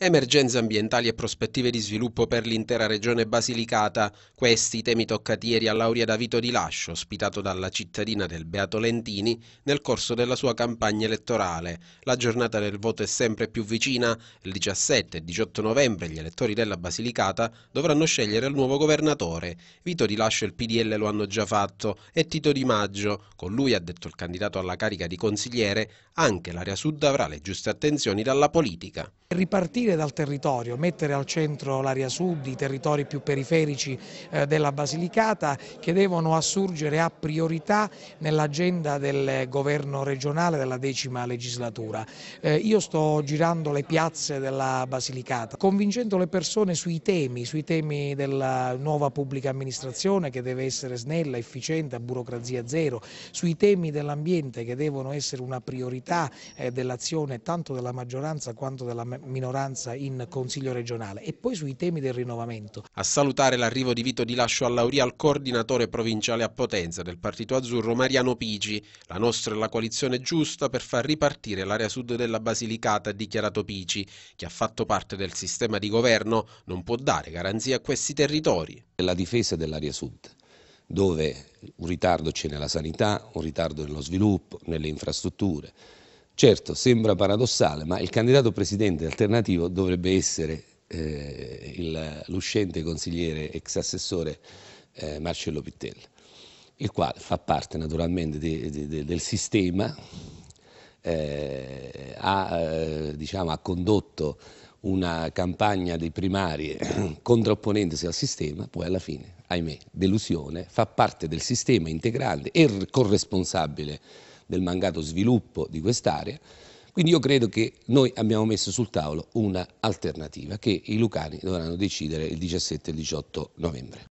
Emergenze ambientali e prospettive di sviluppo per l'intera regione Basilicata, questi i temi toccati ieri a Lauria Davito di Lascio, ospitato dalla cittadina del Beato Lentini nel corso della sua campagna elettorale. La giornata del voto è sempre più vicina, il 17 e 18 novembre gli elettori della Basilicata dovranno scegliere il nuovo governatore. Vito di Lascio e il PDL lo hanno già fatto e Tito Di Maggio, con lui ha detto il candidato alla carica di consigliere, anche l'area sud avrà le giuste attenzioni dalla politica. Ripartire partire dal territorio, mettere al centro l'area sud, i territori più periferici eh, della Basilicata che devono assurgere a priorità nell'agenda del governo regionale della decima legislatura. Eh, io sto girando le piazze della Basilicata, convincendo le persone sui temi, sui temi della nuova pubblica amministrazione che deve essere snella, efficiente, a burocrazia zero, sui temi dell'ambiente che devono essere una priorità eh, dell'azione tanto della maggioranza quanto della minoranza maggioranza in Consiglio regionale e poi sui temi del rinnovamento. A salutare l'arrivo di Vito Di Lascio a Lauria al coordinatore provinciale a Potenza del Partito Azzurro Mariano Pigi. La nostra è la coalizione giusta per far ripartire l'area sud della Basilicata, ha dichiarato Pigi, che ha fatto parte del sistema di governo, non può dare garanzia a questi territori. La difesa dell'area sud dove un ritardo c'è nella sanità, un ritardo nello sviluppo, nelle infrastrutture, Certo, sembra paradossale, ma il candidato presidente alternativo dovrebbe essere eh, il, l'uscente consigliere ex assessore eh, Marcello Pittella, il quale fa parte naturalmente de, de, de, del sistema, eh, ha, eh, diciamo, ha condotto una campagna di primarie contrapponendosi al sistema, poi alla fine, ahimè, delusione, fa parte del sistema integrante e corresponsabile del mancato sviluppo di quest'area. Quindi io credo che noi abbiamo messo sul tavolo un'alternativa che i lucani dovranno decidere il 17 e il 18 novembre.